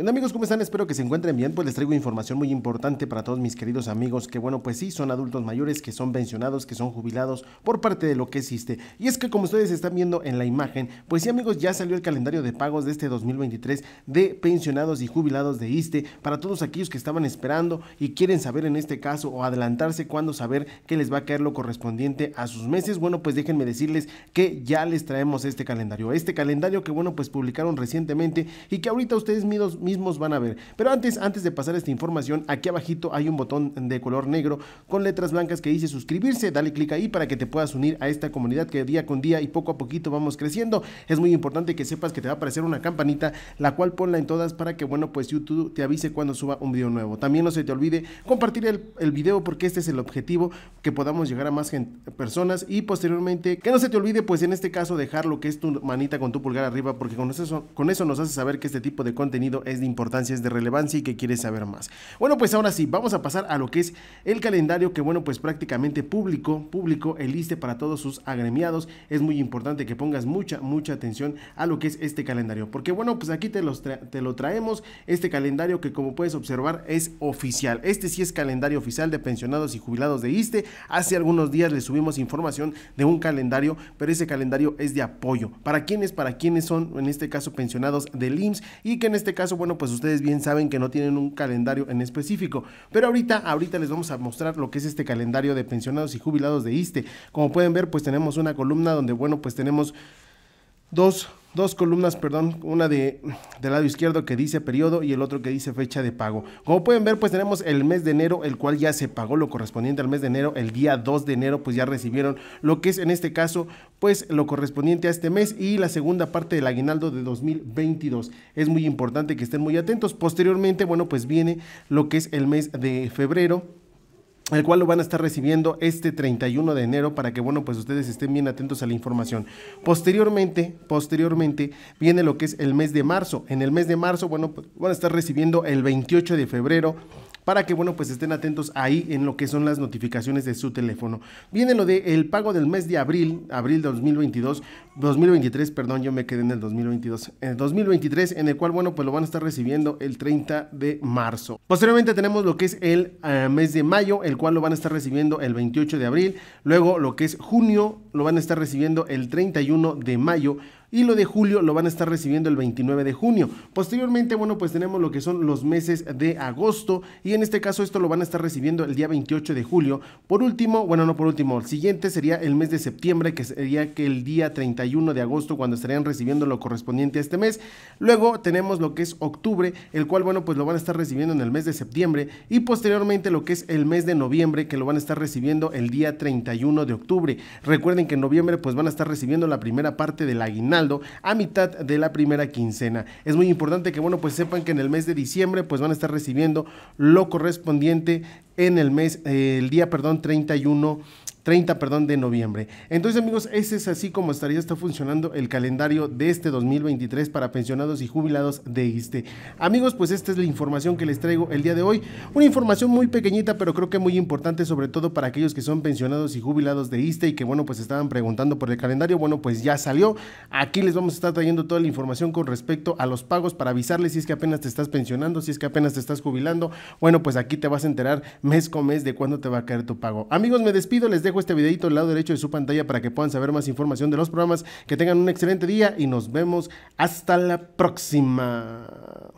¿Qué amigos? ¿Cómo están? Espero que se encuentren bien, pues les traigo información muy importante para todos mis queridos amigos que bueno, pues sí, son adultos mayores, que son pensionados, que son jubilados por parte de lo que existe. Y es que como ustedes están viendo en la imagen, pues sí amigos, ya salió el calendario de pagos de este 2023 de pensionados y jubilados de ISTE para todos aquellos que estaban esperando y quieren saber en este caso o adelantarse cuándo saber qué les va a caer lo correspondiente a sus meses. Bueno, pues déjenme decirles que ya les traemos este calendario. Este calendario que bueno, pues publicaron recientemente y que ahorita ustedes mismos mismos van a ver. Pero antes, antes de pasar esta información, aquí abajito hay un botón de color negro con letras blancas que dice suscribirse, dale clic ahí para que te puedas unir a esta comunidad que día con día y poco a poquito vamos creciendo. Es muy importante que sepas que te va a aparecer una campanita, la cual ponla en todas para que, bueno, pues YouTube te avise cuando suba un video nuevo. También no se te olvide compartir el, vídeo video porque este es el objetivo, que podamos llegar a más personas y posteriormente, que no se te olvide, pues en este caso, dejar lo que es tu manita con tu pulgar arriba porque con eso, con eso nos hace saber que este tipo de contenido es de importancia, es de relevancia y que quieres saber más. Bueno, pues ahora sí, vamos a pasar a lo que es el calendario que, bueno, pues prácticamente público, público, el liste para todos sus agremiados. Es muy importante que pongas mucha, mucha atención a lo que es este calendario, porque bueno, pues aquí te, los te lo traemos, este calendario que como puedes observar es oficial. Este sí es calendario oficial de pensionados y jubilados de ISTE. Hace algunos días le subimos información de un calendario, pero ese calendario es de apoyo. ¿Para quienes Para quienes son, en este caso, pensionados del IMSS y que en este caso, bueno, pues ustedes bien saben que no tienen un calendario en específico. Pero ahorita, ahorita les vamos a mostrar lo que es este calendario de pensionados y jubilados de ISTE. Como pueden ver, pues tenemos una columna donde, bueno, pues tenemos dos, dos columnas, perdón, una de, del lado izquierdo que dice periodo y el otro que dice fecha de pago. Como pueden ver, pues tenemos el mes de enero, el cual ya se pagó lo correspondiente al mes de enero, el día 2 de enero, pues ya recibieron lo que es en este caso, pues lo correspondiente a este mes y la segunda parte del aguinaldo de 2022. Es muy importante que estén muy atentos. Posteriormente, bueno, pues viene lo que es el mes de febrero el cual lo van a estar recibiendo este 31 de enero para que bueno pues ustedes estén bien atentos a la información posteriormente posteriormente viene lo que es el mes de marzo en el mes de marzo bueno pues van a estar recibiendo el 28 de febrero para que, bueno, pues estén atentos ahí en lo que son las notificaciones de su teléfono. Viene lo del el pago del mes de abril, abril 2022, 2023, perdón, yo me quedé en el 2022, en el 2023, en el cual, bueno, pues lo van a estar recibiendo el 30 de marzo. Posteriormente tenemos lo que es el eh, mes de mayo, el cual lo van a estar recibiendo el 28 de abril, luego lo que es junio, lo van a estar recibiendo el 31 de mayo, y lo de julio lo van a estar recibiendo el 29 de junio. Posteriormente, bueno, pues tenemos lo que son los meses de agosto y en este caso esto lo van a estar recibiendo el día 28 de julio. Por último, bueno, no por último, el siguiente sería el mes de septiembre, que sería que el día 31 de agosto cuando estarían recibiendo lo correspondiente a este mes. Luego tenemos lo que es octubre, el cual, bueno, pues lo van a estar recibiendo en el mes de septiembre y posteriormente lo que es el mes de noviembre, que lo van a estar recibiendo el día 31 de octubre. Recuerden que en noviembre pues van a estar recibiendo la primera parte del aguinaldo a mitad de la primera quincena. Es muy importante que, bueno, pues sepan que en el mes de diciembre, pues van a estar recibiendo lo correspondiente en el mes, eh, el día, perdón, 31 30, perdón, de noviembre. Entonces, amigos, ese es así como estaría está funcionando el calendario de este 2023 para pensionados y jubilados de ISTE. Amigos, pues esta es la información que les traigo el día de hoy. Una información muy pequeñita, pero creo que muy importante, sobre todo para aquellos que son pensionados y jubilados de ISTE y que, bueno, pues estaban preguntando por el calendario. Bueno, pues ya salió. Aquí les vamos a estar trayendo toda la información con respecto a los pagos para avisarles si es que apenas te estás pensionando, si es que apenas te estás jubilando. Bueno, pues aquí te vas a enterar mes con mes de cuándo te va a caer tu pago. Amigos, me despido, les dejo este videito al lado derecho de su pantalla para que puedan saber más información de los programas. Que tengan un excelente día y nos vemos hasta la próxima.